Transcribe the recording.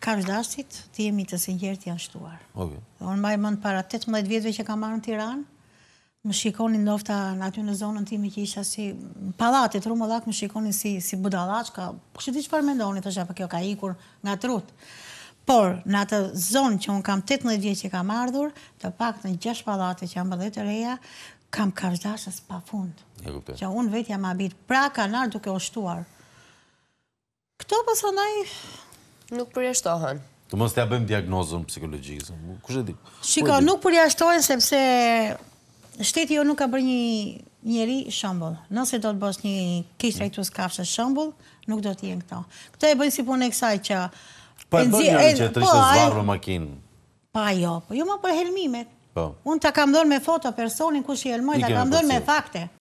kashdasit të jemi të sinjert janë shtuar. Okay. Unë mbaj mend para 18 vjetëve që kam marë në Tiranë, më shikonin ndofta aty në zonën time që isha si pallate, rrumollak më shikonin si si budallaçka. Po ç'i di çfarë mendoni thosha po kjo ka ikur nga trut. Por në atë zonë që un kam 18 vjet që kam ardhur, të paktën 6 pallate që janë bërë të reja, kam kardashës pa fund. Që un vetja jam habit, pra kanë ardhur duke u shtuar. Këto pas andaj nuk përjashtohen. Të mos t'ja bëjmë diagnozën psikologjikës. Kush e di? Shiko, nuk përjashtohen sepse shteti jo nuk ka bërë një njeri shëmbull. Nëse do të bësh një kish trajtues kafshë shëmbull, nuk do të jenë këto. Këto e bëjnë si punë e kësaj që Po e bëjnë njëri që të ishte zvarë makinë. Pa jo, po jo më për po, helmimet. Po. Unë të kam dhënë me foto personin ku i helmoj, të kam dhënë me fakte.